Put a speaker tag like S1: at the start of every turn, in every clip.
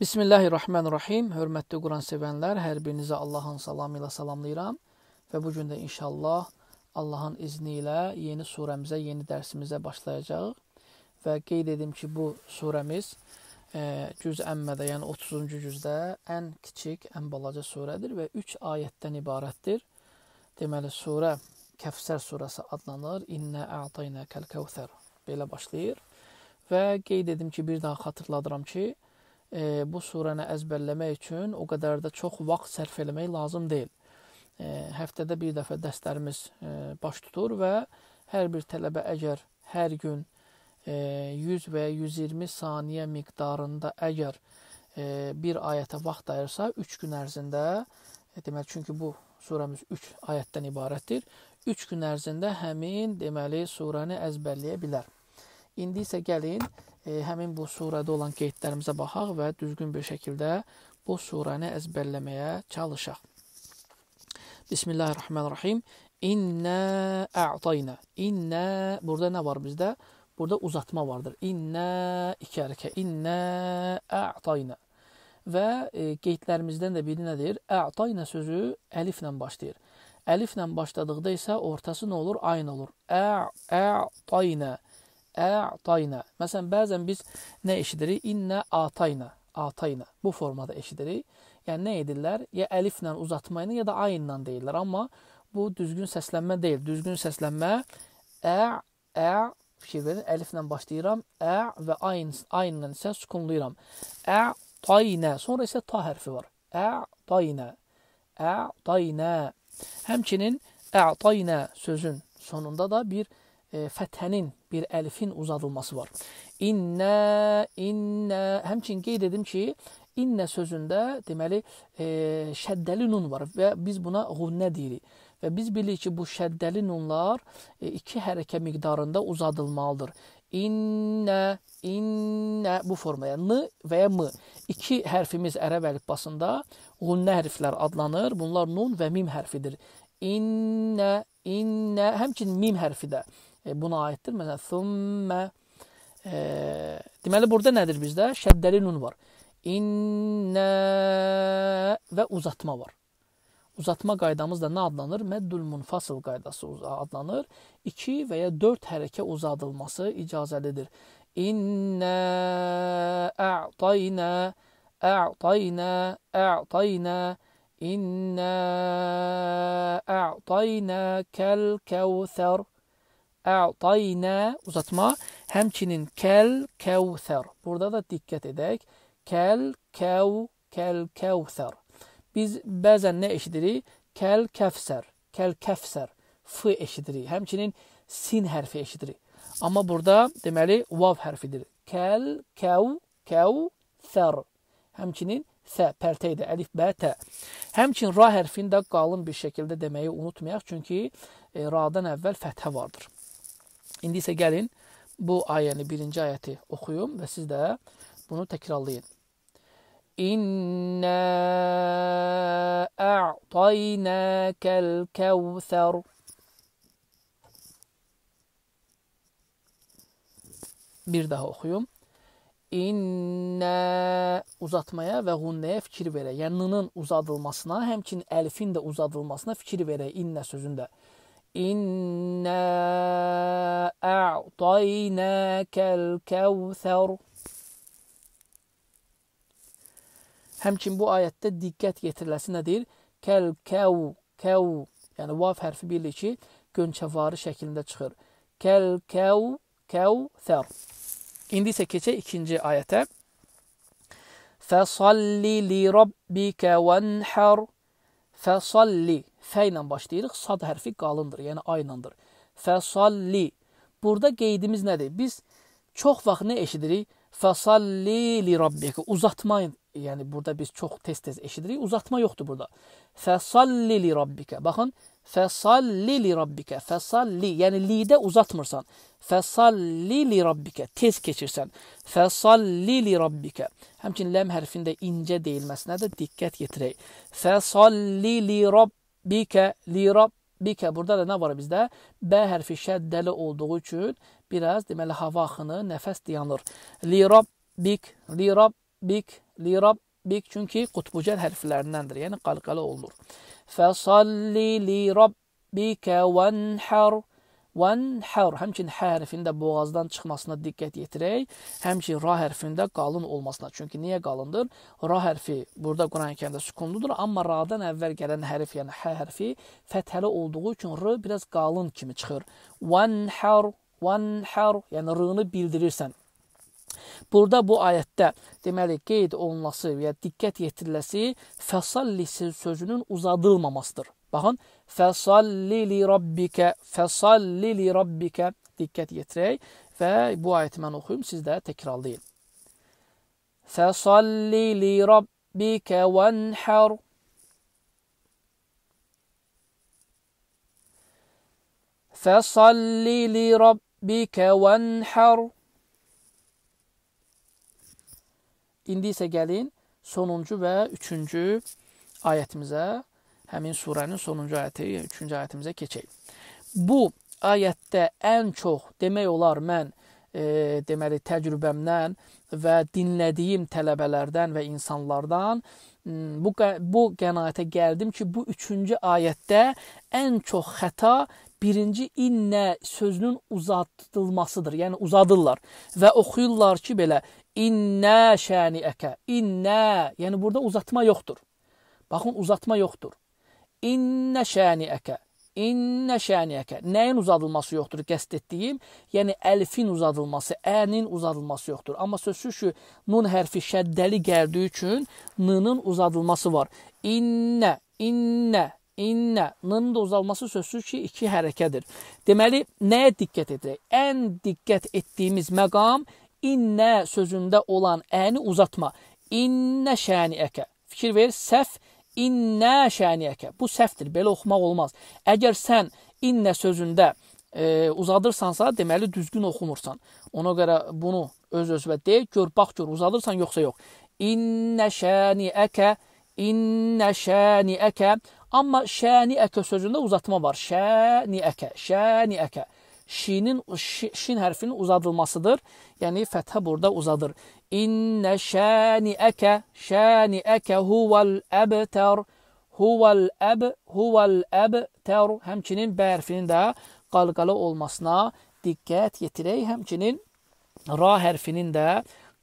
S1: Bismillahirrahmanirrahim. Hörmətli Quran sevənlər, hər birinizə Allahın salamı ilə salamlayıram və bu gün də inşallah Allahın izni ilə yeni surəmizə, yeni dərsimizə başlayacağıq. Və qeyd edim ki, bu surəmiz e, Cüz Əmmədə, yəni 30-cu cüzdə ən kiçik, ən balaca surədir və 3 ayətdən ibarətdir. Deməli, surə Kəfsər surəsi adlanır. İnnə a'taynəkəl kəvsər belə başlayır. Və qeyd edim ki, bir daha xatırladıram ki, e, bu surəni əzbərləmək üçün o qədər də çox vaxt sərf eləmək lazım deyil. E, həftədə bir dəfə dərslərimiz e, baş tutur və hər bir tələbə əgər hər gün e, 100 və 120 saniyə miqdarında əgər e, bir ayətə vaxt ayırsa, 3 gün ərzində e, deməli çünki bu surəmiz 3 ayətdən ibarətdir. 3 gün ərzində həmin deməli surəni əzbərləyə bilər. İndi isə gəlin e, həmin bu surədə olan qeydlərimizə baxaq və düzgün bir şəkildə bu surəni əzbərləməyə çalışaq. Bismillahirrahmanirrahim. İnna a'tayna. İnna burada nə var bizdə? Burada uzatma vardır. İnna iki hərəkə. İnna a'tayna. Və e, qeydlərimizdən də biri nədir? A'tayna sözü əliflə başlayır. Əliflə başladıqda isə ortası nə olur? Ayn olur. A'tayna. Ə, ə'tayna. Məsələn, bəzən biz nə eşidirik? İnnə atayna, atayna. Bu formada eşidirik. Yəni nə edirlər? Ya əliflə uzatmayla, ya da ayınla deyirlər. Amma bu düzgün səslənmə deyil. Düzgün səslənmə ə, ə fikir verin. Əliflə başlayıram, ə və ayın ayınla isə sukunlayıram. Ə tayna. Sonra isə ta hərfi var. Ə tayna. Ə tayna. Həmçinin ə'tayna sözün sonunda da bir e, fəthənin bir əlifin uzadılması var. İnnə, innə, həmçin qeyd edim ki, innə sözündə deməli e, şəddəli nun var və biz bunağunnə deyirik. Və biz bilirik ki, bu şəddəli nunlar e, iki hərəkə miqdarında uzadılmalıdır. İnnə, innə bu formaya n və ya m. İki hərfimiz ərəb əlifbasındağunnə hərflər adlanır. Bunlar nun və mim hərfidir. İnnə, innə, həmçinin mim hərfi də. E, buna aittir. Mesela thumma e, deməli burada nedir bizde? Şəddəli nun var. İnne ve uzatma var. Uzatma qaydamız da nə adlanır? Məddül munfasıl qaydası adlanır. 2 veya ya 4 hərəkə uzadılması icazəlidir. İnne a'tayna a'tayna a'tayna İnne a'tayna kel kəvsər Ə'taynə uzatma. Həmçinin kəl, kəvsər. Burada da diqqət edək. Kəl, kəv, kəl, kəvsər. Biz bəzən nə eşidirik? Kəl, kəfsər, kəl, kəfsər. F eşidirik. Həmçinin sin hərfi eşidirik. Amma burada deməli vav hərfidir. Kəl, kəv, kəvsər. Həmçinin sə pərtə idi. Əlif bə tə. Həmçinin ra hərfini də qalın bir şəkildə deməyi unutmayaq, çünki e, radan əvvəl fəthə vardır. İndi isə gəlin bu ayəni, birinci ayəti oxuyum və siz də bunu təkrarlayın. İnna a'taynakal kawthar Bir daha oxuyum. İnnə uzatmaya vəğunnəyə fikir verək. Yəni nının uzadılmasına, həmçinin əlfin də uzadılmasına fikir verək. İnnə sözündə. إنا أعطيناك الكوثر همچن بو آيات دقت يترلسنا دير كالكو كو يعني واف حرف بيلي كي گنچواري شكلində çıxır كالكو كوثر indi ise keçək ikinci ayətə فصلي لربك وانحر فصلي Fə ilə başlayırıq. Sad hərfi qalındır, yəni aynandır. Fəsalli. Burada qeydimiz nədir? Biz çox vaxt nə eşidirik? Fəsalli li rabbikə. Uzatma, yəni burada biz çox tez-tez eşidirik. Uzatma yoxdur burada. Fəsalli li rabbikə. Baxın, fəsalli li rabbikə. Fəsalli, yəni lidə uzatmırsan. Fəsalli li rabbikə. Tez keçirsən. Fəsalli li rabbikə. Həmçinin ləm hərfində incə deyilməsinə də diqqət yetirək. Fəsalli li rabb bike li rabbike burada da ne var bizdə? B hərfi şəddəli olduğu üçün biraz deməli hava axını, nəfəs dayanır. Li bik, li bik li rabbik çünki qutbucər hərflərindəndir, yəni qalqalı olunur. Fəsalli li rabbike vanhar Vən hər, həmçinin hə hərfində boğazdan çıxmasına diqqət yetirək. Həmçinin ra hərfində qalın olmasına. Çünki niyə qalındır? Ra hərfi burada Qurani-Kərimdə sükunludur, amma radan əvvəl gələn hərf, yəni hə hərfi fəthəli olduğu üçün r biraz qalın kimi çıxır. Vən hər, vən hər, yəni r-ını bildirirsən. Burada bu ayətdə deməli qeyd olunması və ya diqqət yetiriləsi fəsalli sözünün uzadılmamasıdır. Bakın fesalli li rabbike fesalli li rabbike dikkat yetirək və bu ayəti mən oxuyum siz de təkrarlayın. Fesalli li rabbike vanhar فصل لربك وانحر İndi isə gelin sonuncu ve üçüncü ayətimizə. həmin surənin sonuncu ayəti, 3-cü ayətimizə keçək. Bu ayətdə ən çox demək olar mən e, deməli təcrübəmdən və dinlədiyim tələbələrdən və insanlardan bu bu qənaətə gəldim ki, bu 3-cü ayətdə ən çox xəta birinci innə sözünün uzadılmasıdır. Yəni uzadırlar və oxuyurlar ki, belə innə şəniəkə, innə, yəni burada uzatma yoxdur. Baxın, uzatma yoxdur. İnnə şəniəkə. İnnə şəniəkə. Nəyin uzadılması yoxdur qəsd etdiyim? Yəni əlfin uzadılması, ənin uzadılması yoxdur. Amma sözsüz ki, nun hərfi şəddəli gəldiyi üçün n-nın uzadılması var. İnnə, innə, innə. N-nın da uzadılması sözsüz ki, iki hərəkədir. Deməli, nəyə diqqət edək? Ən diqqət etdiyimiz məqam innə sözündə olan əni uzatma. İnnə şəniəkə. Fikir ver, səhv İnnə şəniyəkə. Bu səhvdir. Belə oxumaq olmaz. Əgər sən innə sözündə e, uzadırsansa, deməli düzgün oxumursan. Ona görə bunu öz-özünə de, gör, bax gör, uzadırsan yoxsa yox. İnnə şəniyəkə, innə şəniyəkə. Amma şəniyəkə sözündə uzatma var. Şəniyəkə, şəniyəkə şinin şi, şin hərfinin uzadılmasıdır. Yəni fəthə burada uzadır. İnne şani'əkə şani'əkə huval əbtər huval əb huval əbtər həmçinin bə hərfinin də qalqalı olmasına diqqət yetirək. Həmçinin ra hərfinin də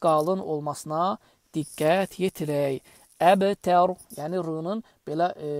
S1: qalın olmasına diqqət yetirək. Əbtər yəni rünün belə e,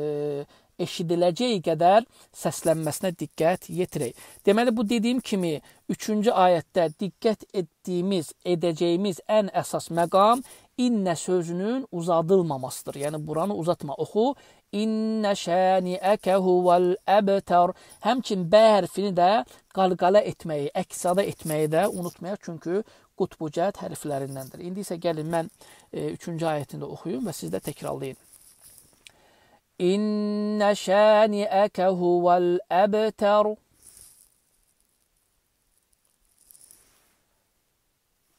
S1: eşidiləcəyi qədər səslənməsinə diqqət yetirək. Deməli bu dediyim kimi 3-cü ayətdə diqqət etdiyimiz, edəcəyimiz ən əsas məqam innə sözünün uzadılmamasıdır. Yəni buranı uzatma, oxu. İnnə şəniəkə huval əbtər. Həmçin bə hərfini də qalqala etməyi, əksada etməyi də unutmayaq, çünki qutbucət hərflərindəndir. İndi isə gəlin mən 3-cü e, ayətində oxuyum və siz də təkrarlayın. إن شانئك هو الأبتر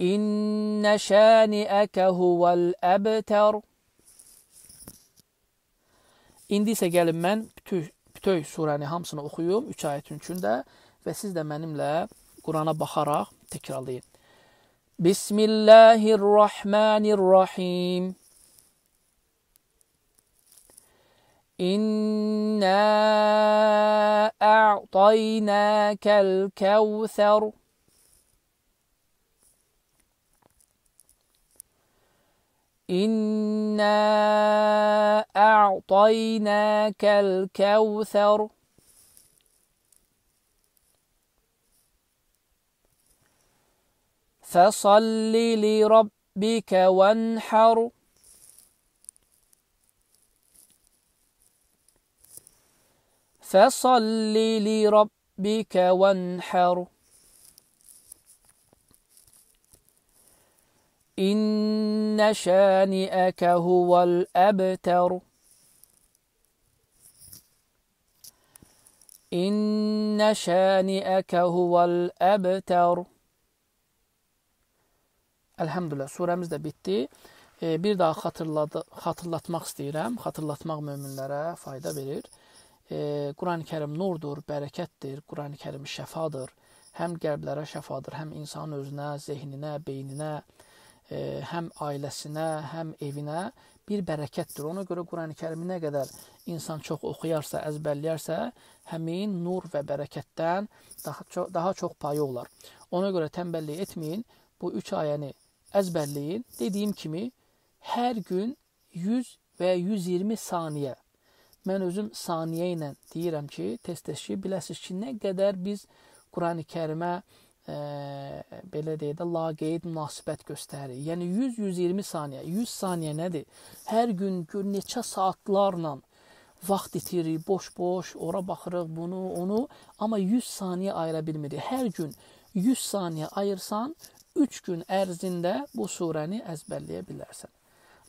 S1: إن شانئك هو الأبتر İndi isə gəlin mən bütün, bütün surəni hamısını oxuyum 3 ayətin üçündə və siz də mənimlə Qurana baxaraq təkrarlayın. Bismillahir-Rahmanir-Rahim. إنا أعطيناك الكوثر إنا أعطيناك الكوثر فصل لربك وانحر فصل لربك وانحر إن شانئك هو الأبتر إن شانئك هو الأبتر Elhamdülillah surəmiz də bitdi. Bir daha xatırladı, xatırlatmaq istəyirəm. Xatırlatmaq möminlərə fayda verir. e, Qurani Kərim nurdur, bərəkətdir, Qurani Kərim şəfadır. Həm qəlblərə şəfadır, həm insanın özünə, zehninə, beyninə, e, həm ailəsinə, həm evinə bir bərəkətdir. Ona görə Qurani Kərimi nə qədər insan çox oxuyarsa, əzbərləyərsə, həmin nur və bərəkətdən daha çox, daha çox payı olar. Ona görə tənbəllik etməyin. Bu 3 ayəni əzbərləyin. Dediyim kimi hər gün 100 və 120 saniyə Mən özüm saniyə ilə deyirəm ki, tez-tez ki, biləsiz ki, nə qədər biz Qurani-Kərimə ə, e, belə deyə də laqeyd münasibət göstərir. Yəni 100-120 saniyə. 100 saniyə nədir? Hər gün gör neçə saatlarla vaxt itiririk, boş-boş ora baxırıq, bunu, onu, amma 100 saniyə ayıra bilmirik. Hər gün 100 saniyə ayırsan, 3 gün ərzində bu surəni əzbərləyə bilərsən.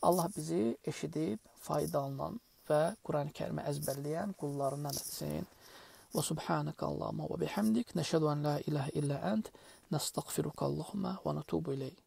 S1: Allah bizi eşidib faydalanan və Quran-ı Kərimi əzbərləyən qullarından etsin. Və subhanaka Allahumma və bihamdik, nəşhədu an la ilaha illa ent, nəstəğfiruka Allahumma və netubu ileyk.